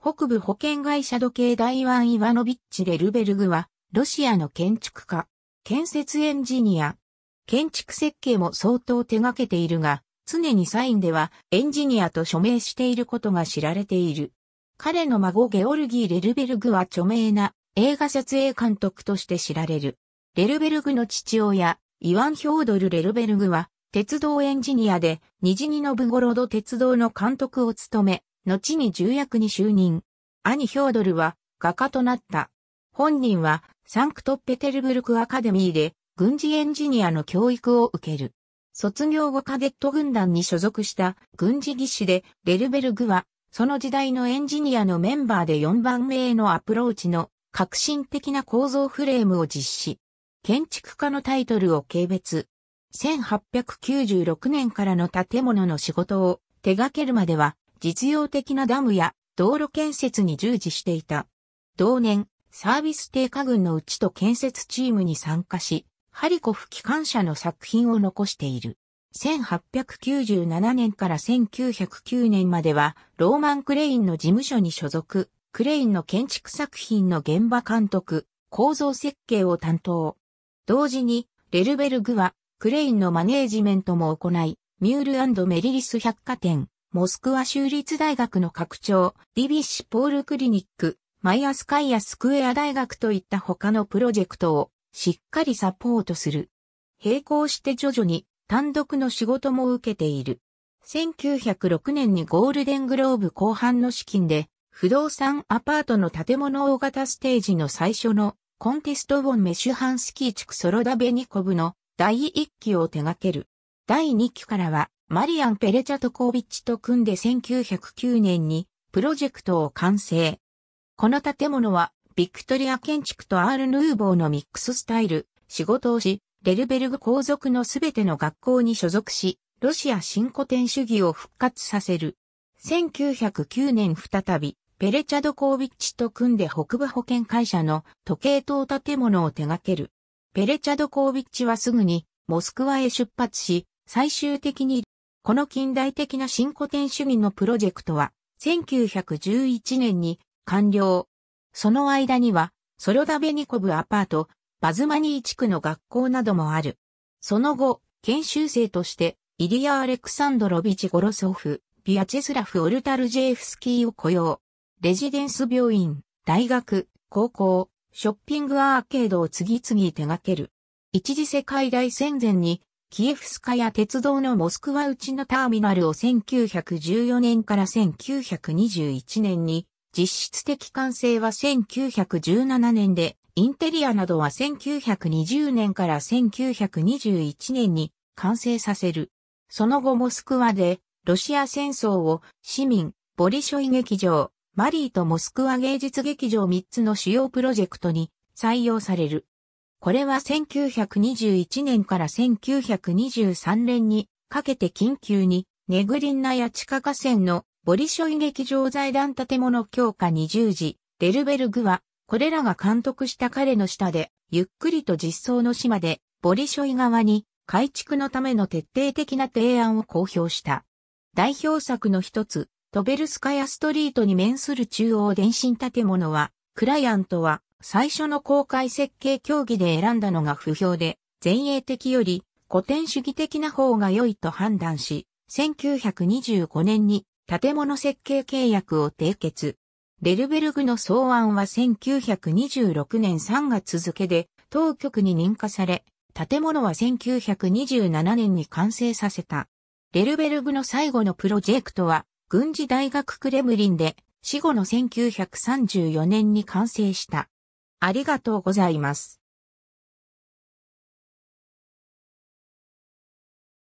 北部保険会社時計台湾イワノビッチ・レルベルグは、ロシアの建築家、建設エンジニア、建築設計も相当手掛けているが、常にサインではエンジニアと署名していることが知られている。彼の孫ゲオルギー・レルベルグは著名な映画撮影監督として知られる。レルベルグの父親、イワン・ヒョードル・レルベルグは、鉄道エンジニアで、ニジニノブゴロド鉄道の監督を務め、後に重役に就任。兄ヒョードルは画家となった。本人はサンクトペテルブルクアカデミーで軍事エンジニアの教育を受ける。卒業後カデット軍団に所属した軍事技師でレルベルグはその時代のエンジニアのメンバーで4番目へのアプローチの革新的な構造フレームを実施。建築家のタイトルを軽蔑。1896年からの建物の仕事を手掛けるまでは実用的なダムや道路建設に従事していた。同年、サービス低下軍のうちと建設チームに参加し、ハリコフ機関車の作品を残している。1897年から1909年までは、ローマン・クレインの事務所に所属、クレインの建築作品の現場監督、構造設計を担当。同時に、レルベルグは、クレインのマネージメントも行い、ミュールメリリス百貨店、モスクワ州立大学の拡張、リビッシュポールクリニック、マイアスカイアスクエア大学といった他のプロジェクトをしっかりサポートする。並行して徐々に単独の仕事も受けている。1906年にゴールデングローブ後半の資金で不動産アパートの建物大型ステージの最初のコンテストボンメシュハンスキー地区ソロダベニコブの第1期を手掛ける。第2期からはマリアン・ペレチャトコービッチと組んで1909年にプロジェクトを完成。この建物はビクトリア建築とアール・ヌーボーのミックススタイル、仕事をし、レルベルグ皇族のすべての学校に所属し、ロシア新古典主義を復活させる。1909年再び、ペレチャドコービッチと組んで北部保険会社の時計塔建物を手掛ける。ペレチャドコービッチはすぐにモスクワへ出発し、最終的にこの近代的な新古典主義のプロジェクトは、1911年に完了。その間には、ソロダベニコブアパート、バズマニー地区の学校などもある。その後、研修生として、イリア・アレクサンドロビチ・ゴロソフ、ビアチェスラフ・オルタルジェフスキーを雇用。レジデンス病院、大学、高校、ショッピングアーケードを次々手掛ける。一次世界大戦前にキエフスカヤ鉄道のモスクワうちのターミナルを1914年から1921年に、実質的完成は1917年で、インテリアなどは1920年から1921年に完成させる。その後モスクワで、ロシア戦争を市民、ボリショイ劇場、マリーとモスクワ芸術劇場3つの主要プロジェクトに採用される。これは1921年から1923年にかけて緊急に、ネグリンナや地下河川のボリショイ劇場財団建物強化20時、デルベルグは、これらが監督した彼の下で、ゆっくりと実装の島で、ボリショイ側に改築のための徹底的な提案を公表した。代表作の一つ、トベルスカヤストリートに面する中央電信建物は、クライアントは最初の公開設計競技で選んだのが不評で、前衛的より古典主義的な方が良いと判断し、1925年に建物設計契約を締結。レルベルグの草案は1926年3月付で当局に認可され、建物は1927年に完成させた。レルベルグの最後のプロジェクトは、軍事大学クレムリンで、死後の1934年に完成した。ありがとうございます。